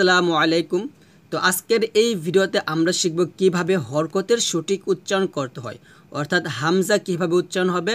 আসসালামু আলাইকুম তো আজকের এই ভিডিওতে আমরা শিখব কিভাবে হরকতের সঠিক উচ্চারণ করতে হয় অর্থাৎ হামজা কিভাবে উচ্চারণ হবে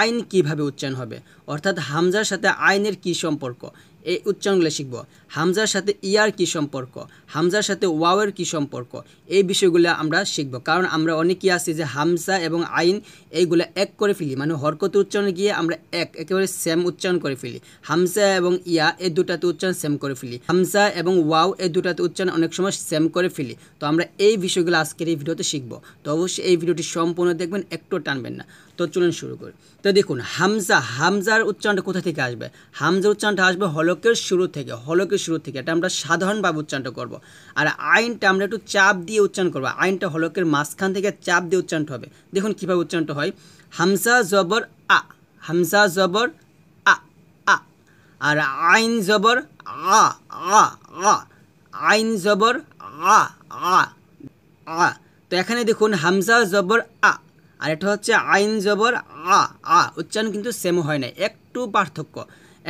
আইন কিভাবে উচ্চারণ হবে অর্থাৎ হামজার সাথে আইনের কি সম্পর্ক এই উচ্চারণগুলো শিখব হামজার সাথে ইয়ার কি সম্পর্ক হামজার সাথে ওয়াওয়ের কি সম্পর্ক এই বিষয়গুলো আমরা শিখব কারণ আমরা অনেকেই আছি যে হামজা এবং আইন এইগুলো এক করে ফেলি মানে হরকত উচ্চারণে গিয়ে আমরা এক একেবারে সেম উচ্চারণ করে ফেলি হামজা এবং ইয়া এই দুটাতে উচ্চারণ সেম করে ফেলি হামজা এবং ওয়াও এই দুটাতে উচ্চারণ অনেক সময় সেম করে ফেলি তো আমরা এই বিষয়গুলো আজকের এই ভিডিওতে শিখব তো অবশ্যই এই ভিডিওটি সম্পূর্ণ দেখবেন একটু টানবেন না তো চলুন শুরু করি তো দেখুন হামজা হামজার উচ্চারণটা কোথা থেকে আসবে হামজার উচ্চারণটা আসবে হলো হলকের শুরু থেকে হলকের শুরু থেকে এটা আমরা সাধারণভাবে উচ্চারণটা করব। আর আইনটা আমরা একটু চাপ দিয়ে উচ্চারণ করবো আইনটা হলকের মাঝখান থেকে চাপ দিয়ে উচ্চারণ হবে দেখুন কীভাবে উচ্চারণটা হয় হামসা জবর আ হামসা জবর আ আ আর আইন জবর আ আ আ আইন জবর আ আ আ তো এখানে দেখুন হামজা জবর আ আর এটা হচ্ছে আইন জবর আ আ উচ্চারণ কিন্তু সেম হয় না একটু পার্থক্য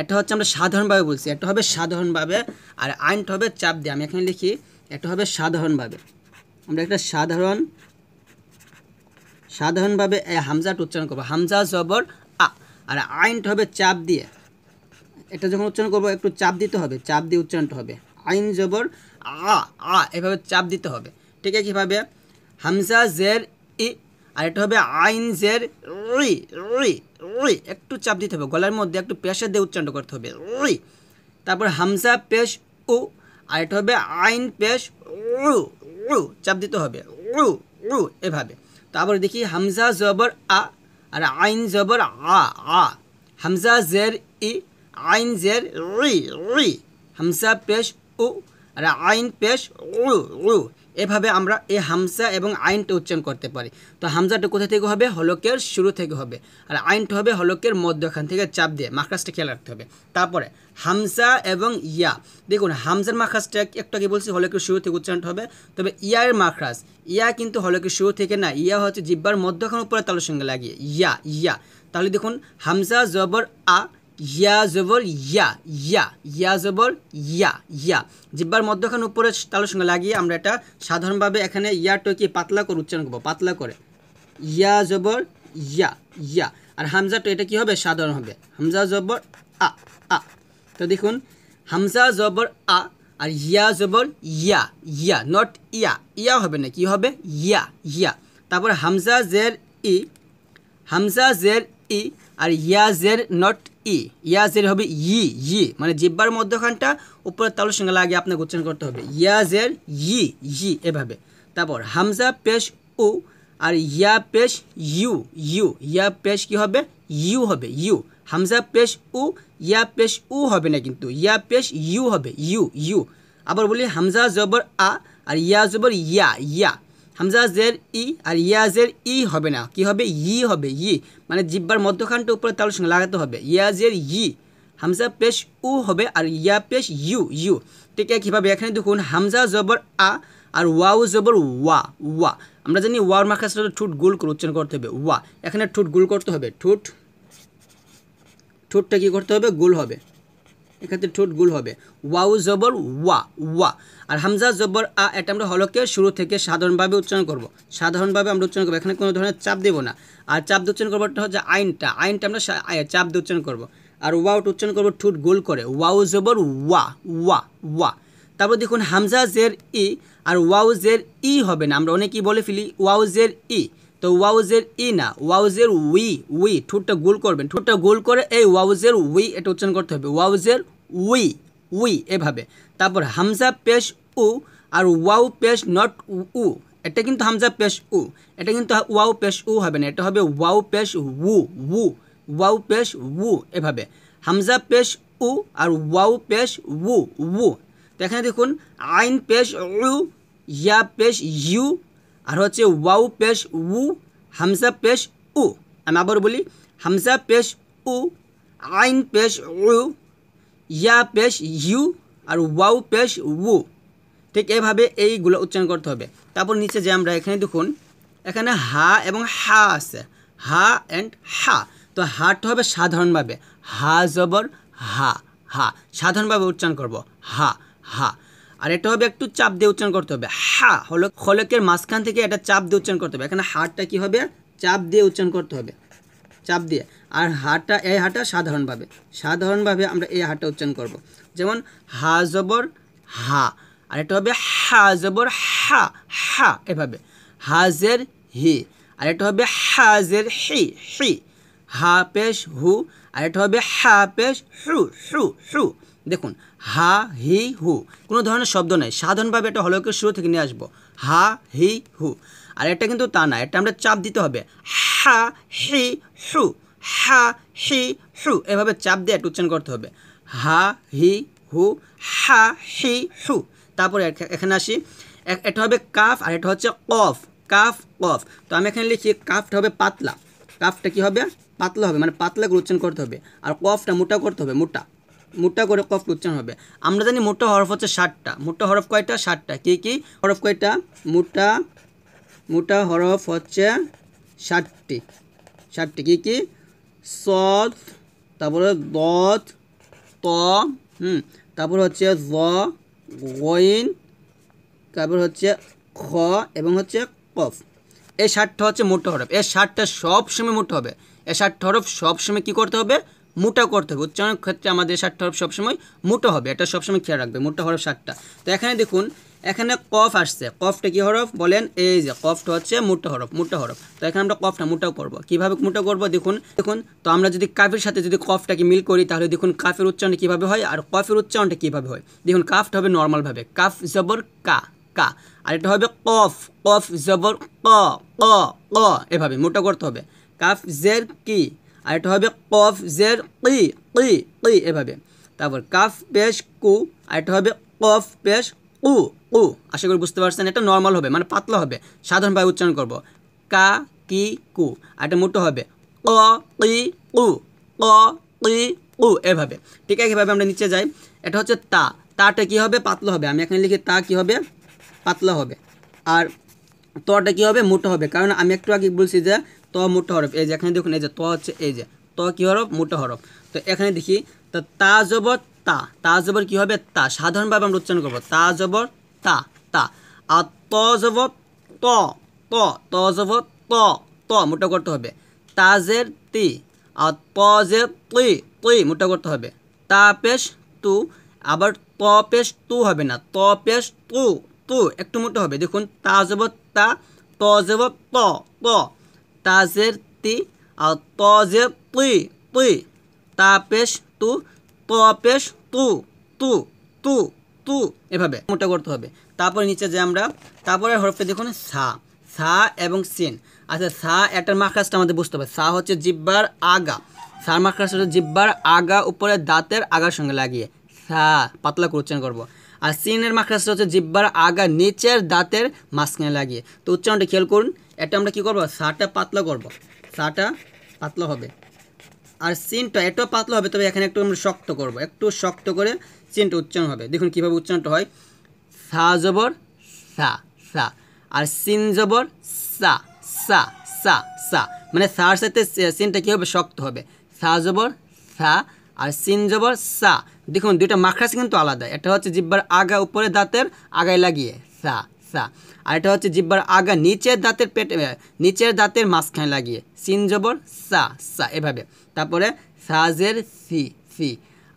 একটা হচ্ছে আমরা সাধারণভাবে বলছি একটা হবে সাধারণভাবে আর আইনটা হবে চাপ দিয়ে আমি এখানে লিখি একটা হবে সাধারণভাবে আমরা একটা সাধারণ সাধারণভাবে হামজাটা উচ্চারণ করবো হামজা জবর আ আর আইনটা হবে চাপ দিয়ে এটা যখন উচ্চারণ করবো একটু চাপ দিতে হবে চাপ দিয়ে উচ্চারণটা হবে আইন জবর আ আ এভাবে চাপ দিতে হবে ঠিক আছে কীভাবে হামজা জের ই আর এটা হবে আইনজের রি রি রি একটু চাপ দিতে হবে গলার মধ্যে একটু পেশের দিয়ে উচ্চারণ করতে হবে রি তারপর হামসা পেশ উ আর এটা হবে আইন পেশ রু উ চাপ দিতে হবে উ উ এভাবে তারপর দেখি হামজা জবর আ আর আইন জবর আ আ হামজা জের ই আইন জের রি রি হামসা পেশ উ আর আইন পেশ রু উ এভাবে আমরা এই হামজা এবং আইনটা উচ্চারণ করতে পারি তো হামজাটা কোথা থেকে হবে হলকের শুরু থেকে হবে আর আইনটা হবে হলকের মধ্যখান থেকে চাপ দিয়ে মাখাসটা খেয়াল রাখতে হবে তারপরে হামজা এবং ইয়া দেখুন হামজার মাখাসটা একটু আগে বলছি হলকের শুরু থেকে উচ্চারণটা হবে তবে ইয়ার মাখরাস ইয়া কিন্তু হলকের শুরু থেকে না ইয়া হচ্ছে জিব্বার মধ্যখান উপরে তালের সঙ্গে লাগিয়ে ইয়া ইয়া তাহলে দেখুন হামজা জবর আ ইয়া জবল ইয়া ইয়া ইয়া জবল ইয়া ইয়া জিব্বার মধ্যখান উপরে তালের সঙ্গে লাগিয়ে আমরা এটা সাধারণভাবে এখানে ইয়া টকি পাতলা করে উচ্চারণ করবো পাতলা করে ইয়া জবর ইয়া ইয়া আর হামজা তো এটা কী হবে সাধারণ হবে হামজা জবর আ আ তো দেখুন হামজা জবর আ আর ইয়া জবর ইয়া ইয়া নট ইয়া ইয়া হবে না কি হবে ইয়া ইয়া তারপর হামজা জের ই হামজা জের ই আর ইয়া জের নট ই ইয়া জের হবে ই ই মানে জিব্বার মধ্যখানটা উপরে তালুর সঙ্গে লাগিয়ে আপনাকে উচ্চারণ করতে হবে ইয়া জের ই ই এভাবে তারপর হামজা পেশ উ আর ইয়া পেশ ইউ ইউ ইয়া পেশ কি হবে ইউ হবে ইউ হামজা পেশ উ ইয়া পেশ উ হবে না কিন্তু ইয়া পেশ ইউ হবে ইউ ইউ আবার বলি হামজা জবর আ আর ইয়া জবর ইয়া ইয়া হামজা জের ই আর ইয়াজের ই হবে না কি হবে ই হবে ই মানে জিব্বার মধ্যখানটা উপরে তাহলে সঙ্গে লাগাতে হবে ইয়াজের ই হামজা পেশ উ হবে আর ইয়া পেশ ইউ ইউ ঠিক কীভাবে এখানে দেখুন হামজা জবর আ আর ওয়াউ জবর ওয়া ওয়া আমরা জানি ওয়ার মাখাসটা ঠোঁট গুল করে উচ্চারণ করতে হবে ওয়া এখানে ঠোঁট গুল করতে হবে ঠুট ঠোঁটটা কী করতে হবে গুল হবে এক্ষেত্রে ঠোঁট গুল হবে ওয়াউ জবর ওয়া ওয়া আর হামজা জবর আ এটা আমরা হলকে শুরু থেকে সাধারণভাবে উচ্চারণ করব সাধারণভাবে আমরা উচ্চারণ করবো এখানে কোনো ধরনের চাপ দেবো না আর চাপ উচ্চারণ করবো হচ্ছে আইনটা আইনটা আমরা চাপ দিয়ে উচ্চারণ করবো আর ওয়াউট উচ্চারণ করবো ঠোঁট গোল করে ওয়াউ জবর ওয়া ওয়া ওয়া তারপর দেখুন হামজা জের ই আর ওয়াউ জের ই হবে না আমরা অনেকেই বলে ফেলি ওয়াউ জের ই তো ওয়াউজের ই না ওয়াউজের উই উই ঠোঁটটা গোল করবেন ঠোঁটটা গোল করে এই ওয়াউজের উই এটা উচ্চারণ করতে হবে ওয়াউজের উই উই এভাবে তারপর হামজা পেশ উ আর ওয়াউ পেশ নট উ উ এটা কিন্তু হামজা পেশ উ এটা কিন্তু ওয়াউ পেশ উ হবে না এটা হবে ওয়াউ পেশ উ উ ওয়াউ পেশ উ এভাবে হামজা পেশ উ আর ওয়াউ পেশ উ উ দেখেন দেখুন আইন পেশ উ ইয়া পেশ ইউ আর হচ্ছে ওয়াউ পেশ উ হামজা পেশ উ আমি আবার বলি হামজা পেশ উ আইন পেশ উ ইয়া পেশ ইউ আর ওয়াউ পেশ উ ঠিক এভাবে এইগুলো উচ্চারণ করতে হবে তারপর নিচে যে আমরা এখানে দেখুন এখানে হা এবং হা আছে হা অ্যান্ড হা তো হাট হবে সাধারণভাবে হা জবর হা হা সাধারণভাবে উচ্চারণ করব হা হা আর এটা হবে একটু চাপ দিয়ে উচ্চারণ করতে হবে হা হলো খলকের মাঝখান থেকে এটা চাপ দিয়ে উচ্চারণ করতে হবে এখানে হাটটা কি হবে চাপ দিয়ে উচ্চারণ করতে হবে চাপ দিয়ে আর হাটা এই হাটা সাধারণভাবে সাধারণভাবে আমরা এই হাটা উচ্চারণ করব। যেমন হা জবর হা আর এটা হবে হা জবর হা হা এভাবে হাজের হি আর এটা হবে হাজের হি হি হা পেশ হু আর এটা হবে হা পেশ হু হু হু দেখুন হা হি হু কোনো ধরনের শব্দ নাই সাধারণভাবে এটা হলকে শুরু থেকে নিয়ে আসবো হা হি হু আর এটা কিন্তু তা না এটা আমরা চাপ দিতে হবে হা হি হু হা হি হু এভাবে চাপ দিয়ে একটা উচ্চারণ করতে হবে হা হি হু হা হি হু তারপরে এখানে আসি এটা হবে কাফ আর এটা হচ্ছে কফ কাফ কফ তো আমি এখানে লিখি কাফটা হবে পাতলা কাফটা কি হবে পাতলা হবে মানে পাতলা করে উচ্চারণ করতে হবে আর কফটা মোটা করতে হবে মোটা মোটা করে কফ উচ্চারণ হবে আমরা জানি মোটা হরফ হচ্ছে ষাটটা মোটা হরফ কয়টা ষাটটা কী কী হরফ কয়টা মোটা মোটা হরফ হচ্ছে ষাটটি ষাটটি কী কী সদ তারপরে দত ত হুম তারপর হচ্ছে জ গইন তারপর হচ্ছে খ এবং হচ্ছে কফ এই ষাটটা হচ্ছে মোটা হরফ এই ষাটটা সবসময় মোটা হবে এই ষাটটা হরফ সবসময় কী করতে হবে মোটা করতে হবে উচ্চারণের ক্ষেত্রে আমাদের ষাটটা হরফ সবসময় মোটা হবে এটা সবসময় খেয়াল রাখবে মোটা হরফ ষাটটা তো এখানে দেখুন এখানে কফ আসছে কফটা কি হরফ বলেন এই যে কফটা হচ্ছে মোটা হরফ মোটা হরফ তো এখানে আমরা কফটা মোটাও করব কিভাবে মোটা করব দেখুন দেখুন তো আমরা যদি কাফের সাথে যদি কফটাকে মিল করি তাহলে দেখুন কাফের উচ্চারণটা কীভাবে হয় আর কফের উচ্চারণটা কীভাবে হয় দেখুন কাফটা হবে নর্মালভাবে কাফ জবর কা কা আর এটা হবে কফ কফ জবর ক ক এভাবে মোটা করতে হবে কাফ জের কি আর এটা হবে কফ জের কি কি কি এভাবে তারপর কাফ পেশ কু আর এটা হবে কফ পেশ উ উ আশা করি বুঝতে পারছেন এটা নর্মাল হবে মানে পাতলা হবে সাধারণভাবে উচ্চারণ করব কা কি কু আর এটা মোটো হবে অ কি উ ক কি উ এভাবে ঠিক আছে এভাবে আমরা নিচে যাই এটা হচ্ছে তা তাটা কি হবে পাতলা হবে আমি এখানে লিখি তা কি হবে পাতলা হবে আর তটা কি হবে মোটো হবে কারণ আমি একটু আগে বলছি যে ত মোটো হরফ এই যে এখানে দেখুন এই যে ত হচ্ছে এই যে ত কি হরফ মোটো হরফ তো এখানে দেখি তো তা জবত তা তা জবর কি হবে তা সাধারণভাবে আমরা উচ্চারণ করবো তা জবর তা তা আর ত জব ত ত ত জব ত ত মোটা করতে হবে তাজের তি আর ত যে তুই তুই মোটা করতে হবে তা পেশ তু আবার ত পেশ তু হবে না ত পেশ তু তু একটু মোটো হবে দেখুন তা জব তা ত জব ত ত তাজের তি আর ত যে তুই তুই তা পেশ তু তো পেশ তু তু তু তু এভাবে মোটা করতে হবে তারপরে নিচে যে আমরা তারপরে হরফে দেখুন সা সা এবং সিন আচ্ছা সা একটার মাখরাজটা আমাদের বুঝতে হবে সা হচ্ছে জিব্বার আগা সার মাখরাজটা হচ্ছে জিব্বার আগা উপরে দাঁতের আগার সঙ্গে লাগিয়ে সা পাতলা করে উচ্চারণ করবো আর সিনের মাখরাজটা হচ্ছে জিব্বার আগা নিচের দাঁতের মাঝখানে লাগিয়ে তো উচ্চারণটা খেয়াল করুন এটা আমরা কী করবো সাটা পাতলা করব সাটা পাতলা হবে আর সিনটা এটাও পাতলা হবে তবে এখানে একটু আমরা শক্ত করব একটু শক্ত করে সিনটা উচ্চারণ হবে দেখুন কীভাবে উচ্চারণটা হয় সা জবর সা সা আর সিন জবর সা সা সা সা মানে সার সাথে সিনটা কী হবে শক্ত হবে সা জবর সা আর সিন জবর সা দেখুন দুইটা মাখরাস কিন্তু আলাদা এটা হচ্ছে জিব্বার আগা উপরে দাঁতের আগায় লাগিয়ে সা সা আর এটা হচ্ছে জিব্বার আগা নিচের দাঁতের পেটে নিচের দাঁতের মাঝখানে লাগিয়ে সিন জবর সা সা এভাবে তারপরে সাজের সি সি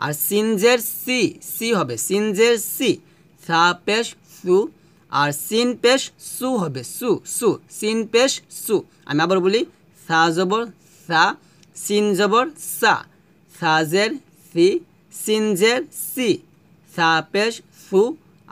আর সিনজের সি সি হবে সিনজের সি সা পেশ সু আর সিন পেশ সু হবে সু সু সিন পেশ সু আমি আবার বলি সা জবর সা সিন জবর সা সাজের সি সিনজের সি সা পেশ সু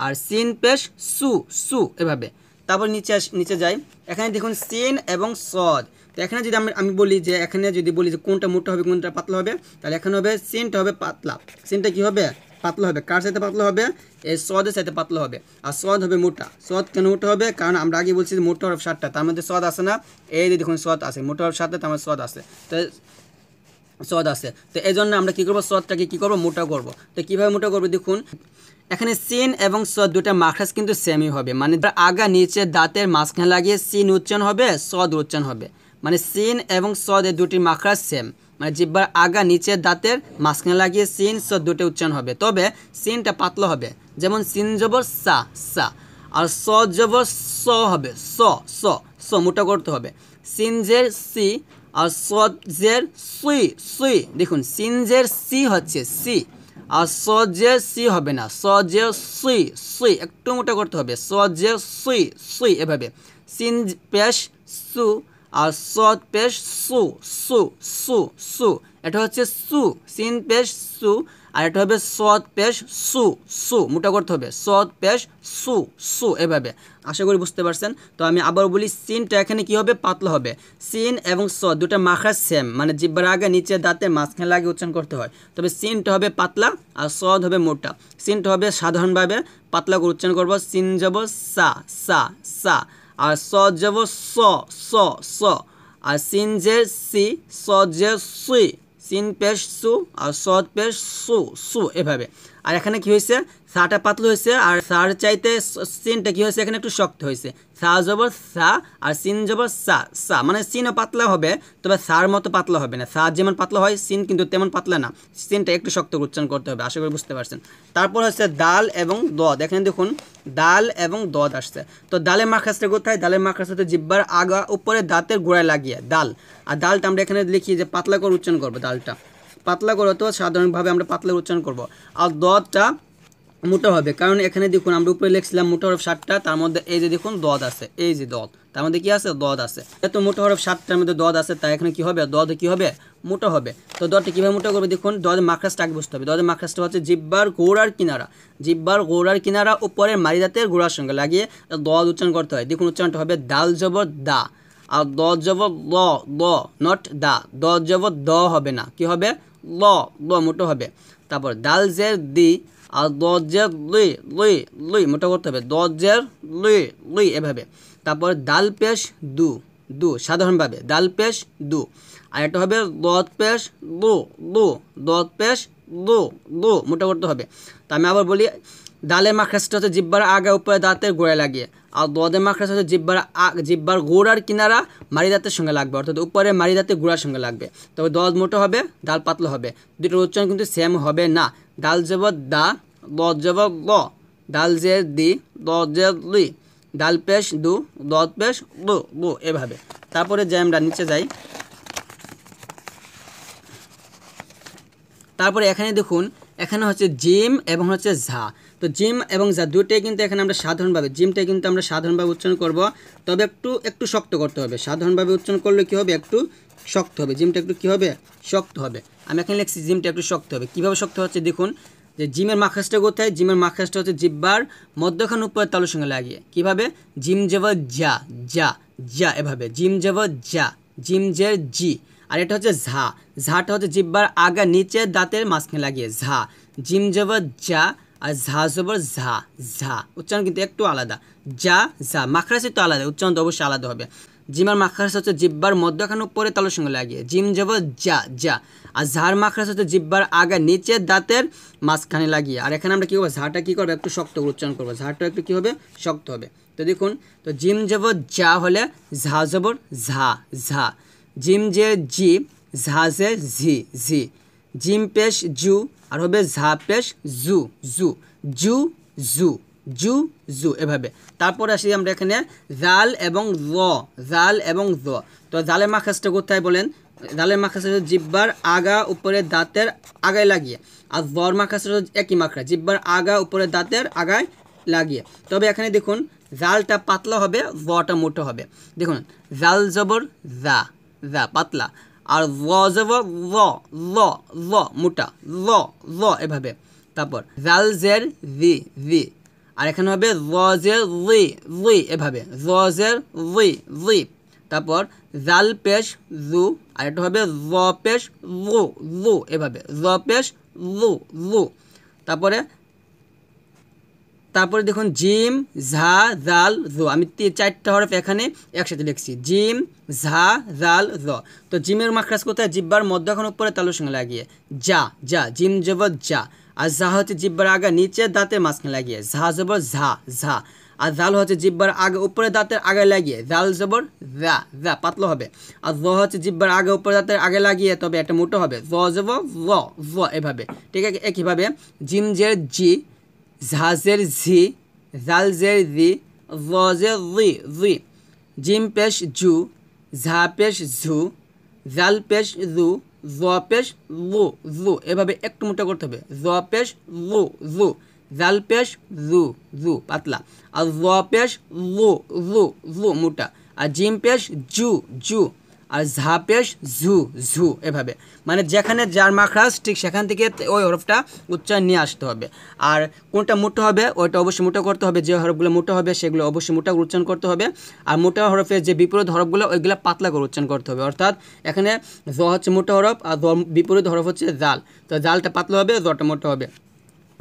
আর সিন পেশ সু সু এভাবে তারপর নিচে নিচে যাই এখানে দেখুন সিন এবং সদ তো এখানে যদি আমি আমি বলি যে এখানে যদি বলি যে কোনটা মোটা হবে কোনটা পাতলা হবে তাহলে এখানে হবে সিনটা হবে পাতলা সিনটা কি হবে পাতলা হবে কার সাথে পাতলা হবে এই সদের সাথে পাতলা হবে আর সদ হবে মোটা সদ কেন মোটা হবে কারণ আমরা আগে বলছি যে মোটা হরফ সাতটা তার মধ্যে সদ আসে না এই যে দেখুন সদ আসে মোটা হরফ সাতটা তার মধ্যে সদ আসে তো সদ আসে তো এই জন্য আমরা কী করবো সদটাকে কী করবো মোটা করবো তো কীভাবে মোটা করবো দেখুন এখানে সিন এবং স দুটা মাখরাজ কিন্তু সেমই হবে মানে আগা নিচে দাঁতের মাঝখানে লাগিয়ে সিন উচ্চারণ হবে সদ উচ্চারণ হবে মানে সিন এবং সদ এই দুটির মাখরাজ সেম মানে জিব্বার আগা নিচে দাঁতের মাঝখানে লাগিয়ে সিন স দুটি উচ্চারণ হবে তবে সিনটা পাতলা হবে যেমন সিন জবর সা সা আর স জবর স হবে স স স মোটা করতে হবে সিনজের সি আর সদ জের সুই সুই দেখুন সিনজের সি হচ্ছে সি আর স যে সি হবে না স যে সুই সুই একটু মোটা করতে হবে স যে সুই সুই এভাবে সিন পেশ সু আর স পেশ সু সু সু সু এটা হচ্ছে সু সিন পেশ সু আর এটা হবে সদ পেশ সু সু মোটা করতে হবে সদ পেশ সু সু এভাবে আশা করি বুঝতে পারছেন তো আমি আবার বলি সিনটা এখানে কি হবে পাতলা হবে সিন এবং সদ দুটা মাখার সেম মানে জিব্বার আগে নিচে দাঁতে মাঝখানে লাগে উচ্চারণ করতে হয় তবে সিনটা হবে পাতলা আর সদ হবে মোটা সিনটা হবে সাধারণভাবে পাতলা করে উচ্চারণ করবো সিন যাব সা সা সা আর সদ যাব স স স আর সিন যে সি সদ যে সুই সিন পেশ সু আর সদ পেশ সু সু এভাবে আর এখানে কি হয়েছে সাটা পাতলা হয়েছে আর সার চাইতে সিনটা কি হয়েছে এখানে একটু শক্ত হয়েছে সা জবর সা আর সিন জবর সা সা মানে সিনও পাতলা হবে তবে সার মতো পাতলা হবে না সা যেমন পাতলা হয় সিন কিন্তু তেমন পাতলা না সিনটা একটু শক্ত উচ্চারণ করতে হবে আশা করি বুঝতে পারছেন তারপর হচ্ছে ডাল এবং দদ এখানে দেখুন ডাল এবং দদ আসছে তো ডালের মাখাসটা কোথায় ডালের মাখাসটা তো জিব্বার আগা উপরে দাঁতের গোড়ায় লাগিয়ে ডাল আর ডালটা আমরা এখানে লিখি যে পাতলা করে উচ্চারণ করবো ডালটা পাতলা করে তো সাধারণভাবে আমরা পাতলা উচ্চারণ করব আর দটা মোটা হবে কারণ এখানে দেখুন আমরা উপরে লিখছিলাম মোটা হরফ সাতটা তার মধ্যে এই যে দেখুন দদ আছে এই যে দদ তার মধ্যে কি আছে দদ আছে এত মোটা হরফ সাতটার মধ্যে দদ আছে তাই এখানে কি হবে দদ কি হবে মোটা হবে তো দদটা কীভাবে মোটা করবে দেখুন দদের মাখরাজটা আগে বুঝতে হবে দদের মাখরাজটা হচ্ছে জিব্বার গোড়ার কিনারা জিব্বার গোড়ার কিনারা উপরের মারিদাতের গোড়ার সঙ্গে লাগিয়ে দদ উচ্চারণ করতে হয় দেখুন উচ্চারণটা হবে দাল জবর দা আর দ জব দ নট দা দ জবর দ হবে না কি হবে ল ল মোটো হবে তারপর দাল জের দি আর দজের লুই লুই লুই মোটো করতে হবে দজের লুই লুই এভাবে তারপর দাল পেশ দু দু সাধারণভাবে দাল পেশ দু আর এটা হবে দত পেশ লু লু দত পেশ লু লু মোটো করতে হবে তা আমি আবার বলি ডালের মাখরাজটা হচ্ছে জিব্বার আগে উপরে দাঁতের গোড়ায় লাগিয়ে আর দোয়াদে মাখরাজ হচ্ছে জিব্বার আগ জিব্বার গোড়ার কিনারা মারি দাঁতের সঙ্গে লাগবে অর্থাৎ উপরে মারি দাঁতে গোড়ার সঙ্গে লাগবে তবে দোয়াদ মোটো হবে ডাল পাতলা হবে দুটোর উচ্চারণ কিন্তু সেম হবে না ডাল জব দা দ জব ল ডাল জে দি দ জে দুই ডাল পেশ দু দদ পেশ দু দু এভাবে তারপরে যে আমরা নিচে যাই তারপরে এখানে দেখুন এখানে হচ্ছে জিম এবং হচ্ছে ঝা তো জিম এবং ঝা দুটোই কিন্তু এখানে আমরা সাধারণভাবে জিমটাই কিন্তু আমরা সাধারণভাবে উচ্চারণ করব তবে একটু একটু শক্ত করতে হবে সাধারণভাবে উচ্চারণ করলে কি হবে একটু শক্ত হবে জিমটা একটু কি হবে শক্ত হবে আমি এখানে লিখছি জিমটা একটু শক্ত হবে কীভাবে শক্ত হচ্ছে দেখুন যে জিমের মাখাসটা কোথায় জিমের মাখাসটা হচ্ছে জিব্বার মধ্যখান উপরে তালুর সঙ্গে লাগিয়ে কিভাবে জিম জেব যা যা যা এভাবে জিম জেব যা জিম জের জি আর এটা হচ্ছে ঝা ঝাটা হচ্ছে জিব্বার আগে নিচে দাঁতের মাঝখানে লাগিয়ে ঝা জিম জবর যা আর ঝা জবর ঝা ঝা উচ্চারণ কিন্তু একটু আলাদা যা ঝা মাখরাসি তো আলাদা উচ্চারণ তো অবশ্যই আলাদা হবে জিমার মাখরাস হচ্ছে জিব্বার মধ্যখান উপরে তালুর সঙ্গে লাগিয়ে জিম জবর যা যা আর ঝাড় মাখরাস হচ্ছে জিব্বার আগে নিচে দাঁতের মাঝখানে লাগিয়ে আর এখানে আমরা কী করবো ঝাড়টা কী করবো একটু শক্ত উচ্চারণ করবো ঝাড়টা একটু কী হবে শক্ত হবে তো দেখুন তো জিম জবর যা হলে ঝা জবর ঝা ঝা জিম জে জি জে ঝি ঝি জিম পেশ জু আর হবে ঝা পেশ জু জু জু জু জু জু এভাবে তারপরে আসি আমরা এখানে জাল এবং জ জাল এবং জ তো জালের মাখাজটা কোথায় বলেন জালের মাখাজ জিব্বার আগা উপরে দাঁতের আগায় লাগিয়ে আর জর মাখাজ একই মাখরা জিব্বার আগা উপরে দাঁতের আগায় লাগিয়ে তবে এখানে দেখুন জালটা পাতলা হবে রটা মোটো হবে দেখুন জাল জবর জা দা পাতলা আর মোটা ল ল এভাবে তারপর জাল জের জি জি আর এখানে হবে ল জের লি লি এভাবে ল জের রি লি তারপর জাল পেশ জু আর এটা হবে র পেশ লু লু এভাবে র পেশ লু লু তারপরে তারপরে দেখুন জিম ঝা জাল জো আমি চারটা হরফ এখানে একসাথে লিখছি জিম ঝা জাল জ তো জিমের মাখরাজ কোথায় জিব্বার মধ্যখান উপরে তালু সঙ্গে লাগিয়ে যা যা জিম জব যা আর ঝা হচ্ছে জিব্বার আগে নিচে দাঁতের মাঝখানে লাগিয়ে ঝা জবর ঝা ঝা আর জাল হচ্ছে জিব্বার আগে উপরে দাঁতের আগে লাগিয়ে জাল জবর জা জা পাতলো হবে আর জ হচ্ছে জিব্বার আগে উপরে দাঁতের আগে লাগিয়ে তবে একটা মোটো হবে জ জব জ এভাবে ঠিক আছে একইভাবে জিম জের জি ঝাজের ঝি জালজের জি জের জি জি জিম পেশ জু ঝা পেশ ঝু জাল পেশ জু জ পেশ জু জু এভাবে একটু মোটা করতে হবে জ পেশ জু জু জাল পেশ জু জু পাতলা আর জ পেশ জু জু জু মোটা আর জিম পেশ জু জু আর ঝা পেশ ঝু ঝু এভাবে মানে যেখানে যার মাখরাজ ঠিক সেখান থেকে ওই হরফটা উচ্চারণ নিয়ে আসতে হবে আর কোনটা মোটো হবে ওইটা অবশ্যই মোটো করতে হবে যে হরফগুলো মোটো হবে সেগুলো অবশ্যই মোটা উচ্চারণ করতে হবে আর মোটা হরফের যে বিপরীত হরফগুলো ওইগুলো পাতলা করে উচ্চারণ করতে হবে অর্থাৎ এখানে জ হচ্ছে মোটা হরফ আর বিপরীত হরফ হচ্ছে জাল তো জালটা পাতলা হবে জটা মোটা হবে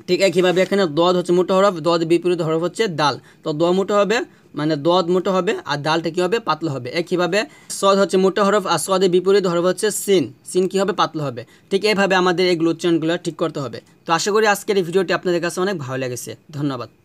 ঠিক একইভাবে এখানে দদ হচ্ছে মোটো হরফ দদ বিপরীত হরফ হচ্ছে দাল তো দ মোটো হবে মানে দদ মোটো হবে আর ডালটা কি হবে পাতলা হবে একইভাবে সদ হচ্ছে মোটো হরফ আর সদের বিপরীত হরফ হচ্ছে সিন সিন কি হবে পাতলা হবে ঠিক এইভাবে আমাদের এই গ্লোচনগুলো ঠিক করতে হবে তো আশা করি আজকের এই ভিডিওটি আপনাদের কাছে অনেক ভালো লেগেছে ধন্যবাদ